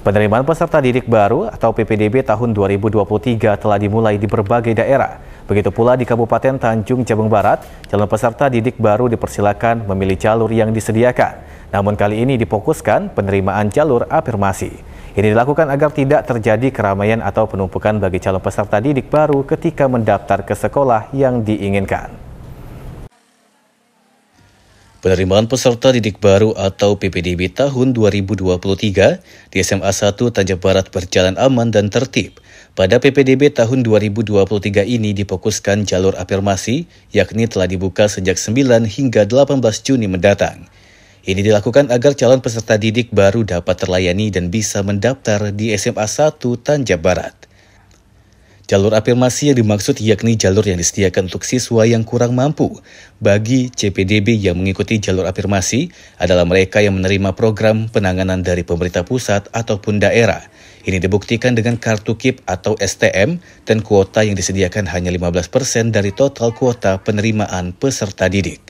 Penerimaan peserta didik baru atau PPDB tahun 2023 telah dimulai di berbagai daerah. Begitu pula di Kabupaten Tanjung Jabung Barat, calon peserta didik baru dipersilakan memilih jalur yang disediakan. Namun kali ini difokuskan penerimaan jalur afirmasi. Ini dilakukan agar tidak terjadi keramaian atau penumpukan bagi calon peserta didik baru ketika mendaftar ke sekolah yang diinginkan. Penerimaan peserta didik baru atau PPDB tahun 2023 di SMA 1 Tanjung Barat berjalan aman dan tertib. Pada PPDB tahun 2023 ini difokuskan jalur afirmasi, yakni telah dibuka sejak 9 hingga 18 Juni mendatang. Ini dilakukan agar calon peserta didik baru dapat terlayani dan bisa mendaftar di SMA 1 Tanjung Barat. Jalur afirmasi yang dimaksud yakni jalur yang disediakan untuk siswa yang kurang mampu. Bagi CPDB yang mengikuti jalur afirmasi adalah mereka yang menerima program penanganan dari pemerintah pusat ataupun daerah. Ini dibuktikan dengan kartu KIP atau STM dan kuota yang disediakan hanya 15% dari total kuota penerimaan peserta didik.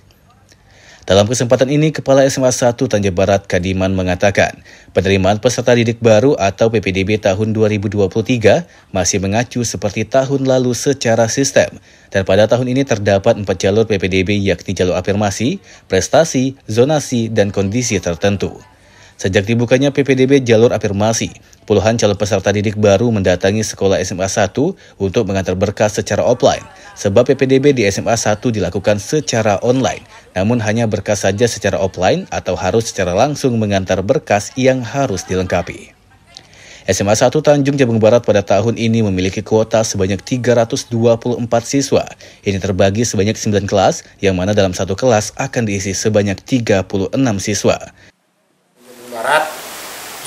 Dalam kesempatan ini, Kepala SMA 1 Tanjung Barat Kadiman mengatakan, penerimaan peserta didik baru atau PPDB tahun 2023 masih mengacu seperti tahun lalu secara sistem, dan pada tahun ini terdapat empat jalur PPDB yakni jalur afirmasi, prestasi, zonasi, dan kondisi tertentu. Sejak dibukanya PPDB jalur afirmasi, puluhan calon peserta didik baru mendatangi sekolah SMA 1 untuk mengantar berkas secara offline Sebab PPDB di SMA 1 dilakukan secara online, namun hanya berkas saja secara offline atau harus secara langsung mengantar berkas yang harus dilengkapi. SMA 1 Tanjung Jabung Barat pada tahun ini memiliki kuota sebanyak 324 siswa. Ini terbagi sebanyak 9 kelas, yang mana dalam satu kelas akan diisi sebanyak 36 siswa. Jabung Barat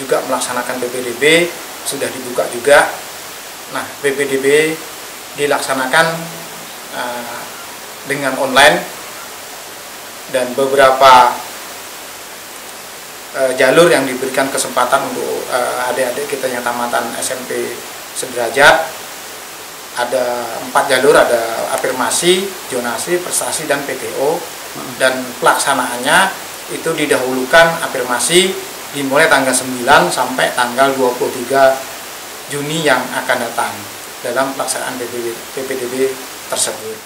juga melaksanakan PPDB, sudah dibuka juga. Nah, PPDB dilaksanakan Eh, dengan online dan beberapa uh, jalur yang diberikan kesempatan untuk uh, adik-adik kita yang tamatan SMP sederajat ada empat jalur ada afirmasi, jonasi, prestasi dan PTO hmm. dan pelaksanaannya itu didahulukan afirmasi dimulai tanggal 9 sampai tanggal 23 Juni yang akan datang dalam pelaksanaan PPDB tersebut.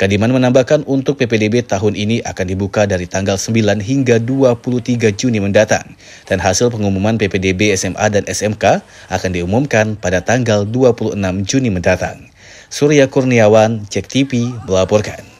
Kadiman menambahkan untuk PPDB tahun ini akan dibuka dari tanggal 9 hingga 23 Juni mendatang dan hasil pengumuman PPDB SMA dan SMK akan diumumkan pada tanggal 26 Juni mendatang. Surya Kurniawan, Cek TV, melaporkan.